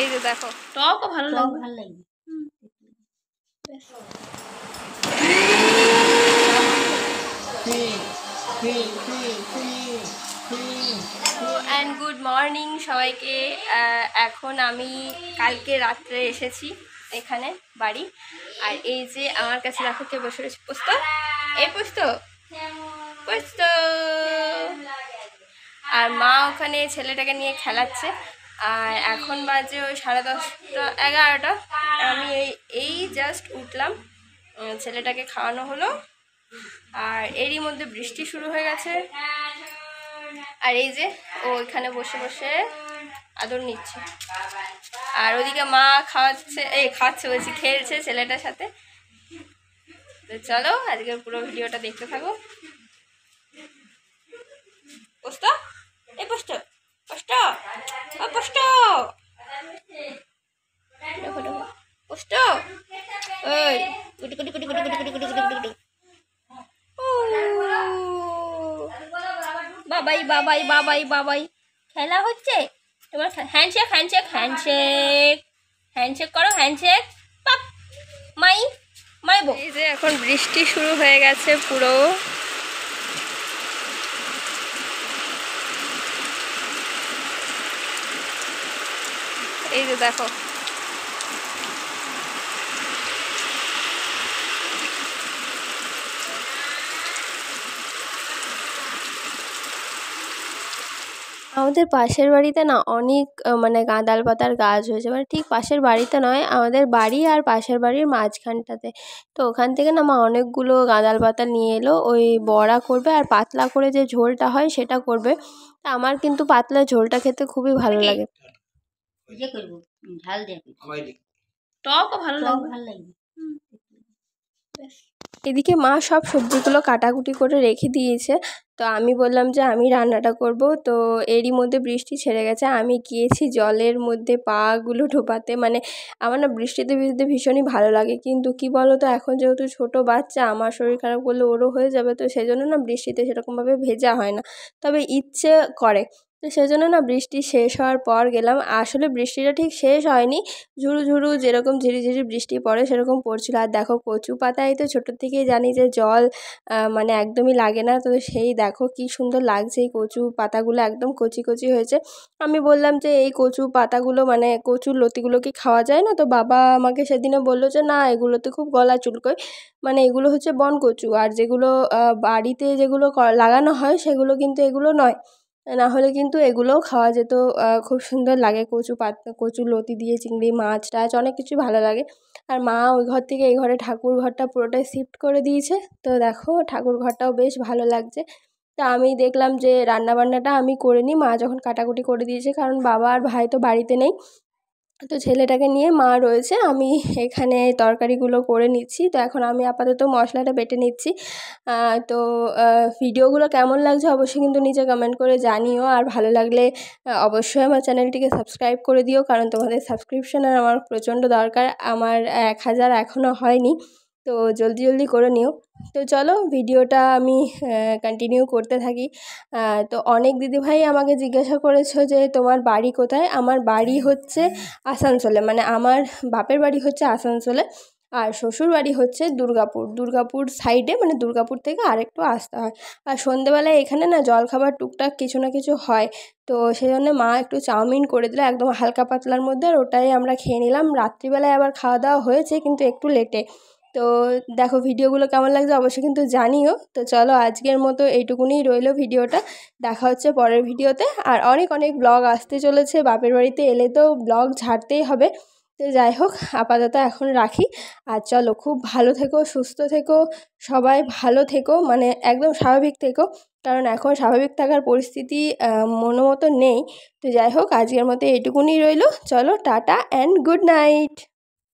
এই যে দেখো টকও ভালো ভালো লাগবে অ্যান্ড গুড মর্নিং সবাইকে এখন আমি কালকে রাত্রে এসেছি এখানে বাড়ি আর এই যে আমার কাছে দেখো কে বসে রয়েছে পোস্ত এই পোস্ত পোস্ত আর মা ওখানে ছেলেটাকে নিয়ে খেলাচ্ছে আর এখন বাজে ওই সাড়ে দশটা এগারোটা আমি এই এই জাস্ট উঠলাম ছেলেটাকে খাওয়ানো হলো আর এরই মধ্যে বৃষ্টি শুরু হয়ে গেছে আর এই যে ও ওইখানে বসে বসে আদর নিচ্ছে আর ওদিকে মা খাওয়াচ্ছে এই খাওয়াচ্ছে বলছি খেলছে ছেলেটার সাথে তো চলো আজকের পুরো ভিডিওটা দেখতে থাকো পোস্ত এই পোস্ত বাবাই বাবাই বাবাই বাবাই খেলা হচ্ছে তোমার হ্যান্ডশেক হ্যান্ডশেক হ্যান্ডশেক হ্যান্ডশেক করো হ্যান্ডশেক পাপ মাই মাই বউ এই যে এখন বৃষ্টি শুরু হয়ে গেছে পুরো এই যে দেখো আমাদের পাশের বাড়িতে না অনেক মানে গাঁদাল পাতার গাছ হয়েছে মানে ঠিক পাশের বাড়িতে নয় আমাদের বাড়ি আর পাশের বাড়ির মাঝখানটাতে তো ওখান থেকে না মা অনেকগুলো গাঁদাল পাতা নিয়ে এলো ওই বড়া করবে আর পাতলা করে যে ঝোলটা হয় সেটা করবে তা আমার কিন্তু পাতলা ঝোলটা খেতে খুবই ভালো লাগে টক ভালো ভালো এদিকে মা সব সবজিগুলো কাটাকুটি করে রেখে দিয়েছে তো আমি বললাম যে আমি রান্নাটা করব তো এরই মধ্যে বৃষ্টি ছেড়ে গেছে আমি গিয়েছি জলের মধ্যে পাগুলো ঢোপাতে মানে আমার না বৃষ্টিতে ভিজতে ভীষণই ভালো লাগে কিন্তু কি বলো তো এখন যেহেতু ছোট বাচ্চা আমার শরীর খারাপ করলে ওরও হয়ে যাবে তো সেজন্য না বৃষ্টিতে সেরকমভাবে ভেজা হয় না তবে ইচ্ছে করে তো সেজন্য না বৃষ্টি শেষ হওয়ার পর গেলাম আসলে বৃষ্টিটা ঠিক শেষ হয়নি ঝুরু ঝুরু যেরকম ঝিরিঝিরি বৃষ্টি পড়ে সেরকম পড়ছিল আর দেখো কচু পাতায় তো ছোটোর থেকেই জানি যে জল মানে একদমই লাগে না তো সেই দেখো কি সুন্দর লাগছে এই কচু পাতাগুলো একদম কচি কচি হয়েছে আমি বললাম যে এই কচু পাতাগুলো মানে কচুর লতিগুলো কি খাওয়া যায় না তো বাবা আমাকে সেদিনে বললো যে না এগুলোতে খুব গলা চুলকোয় মানে এগুলো হচ্ছে বন কচু আর যেগুলো বাড়িতে যেগুলো লাগানো হয় সেগুলো কিন্তু এগুলো নয় না হলে কিন্তু এগুলোও খাওয়া যেত খুব সুন্দর লাগে কচু পাত কচু লতি দিয়ে চিংড়ি মাছ টাছ অনেক কিছুই ভালো লাগে আর মা ওই ঘর থেকে এই ঘরে ঠাকুর ঘরটা পুরোটাই শিফট করে দিয়েছে তো দেখো ঠাকুর ঘরটাও বেশ ভালো লাগছে তা আমি দেখলাম যে রান্নাবান্নাটা আমি করে নিই মা যখন কাটাকুটি করে দিয়েছে কারণ বাবা আর ভাই তো বাড়িতে নেই তো ছেলেটাকে নিয়ে মা রয়েছে আমি এখানে তরকারিগুলো করে নিচ্ছি তো এখন আমি আপাতত মশলাটা বেটে নিচ্ছি তো ভিডিওগুলো কেমন লাগছে অবশ্যই কিন্তু নিজে কমেন্ট করে জানিও আর ভালো লাগলে অবশ্যই আমার চ্যানেলটিকে সাবস্ক্রাইব করে দিও কারণ তোমাদের সাবস্ক্রিপশানের আমার প্রচণ্ড দরকার আমার এক হাজার এখনও হয়নি তো জলদি জলদি করে নিও তো চলো ভিডিওটা আমি কন্টিনিউ করতে থাকি তো অনেক দিদিভাই আমাকে জিজ্ঞাসা করেছো যে তোমার বাড়ি কোথায় আমার বাড়ি হচ্ছে আসানসোলে মানে আমার বাপের বাড়ি হচ্ছে আসানসোলে আর শ্বশুর বাড়ি হচ্ছে দুর্গাপুর দুর্গাপুর সাইডে মানে দুর্গাপুর থেকে আরেকটু আসতে হয় আর সন্ধেবেলায় এখানে না জলখাবার টুকটাক কিছু না কিছু হয় তো সেই জন্য মা একটু চাউমিন করে দিল একদম হালকা পাতলার মধ্যে আর ওটাই আমরা খেয়ে নিলাম রাত্রিবেলায় আবার খাওয়া দাওয়া হয়েছে কিন্তু একটু লেটে তো দেখো ভিডিওগুলো কেমন লাগছে অবশ্যই কিন্তু জানিও তো চলো আজকের মতো এইটুকুনি রইল ভিডিওটা দেখা হচ্ছে পরের ভিডিওতে আর অনেক অনেক ব্লগ আসতে চলেছে বাপের বাড়িতে এলে তো ব্লগ ঝাড়তেই হবে তো যাই হোক আপাতত এখন রাখি আর চলো খুব ভালো থেকো সুস্থ থেকো সবাই ভালো থেকো মানে একদম স্বাভাবিক থেকো কারণ এখন স্বাভাবিক থাকার পরিস্থিতি মনোমতো নেই তো যাই হোক আজকের মতো এইটুকুনি রইল চলো টাটা অ্যান্ড গুড নাইট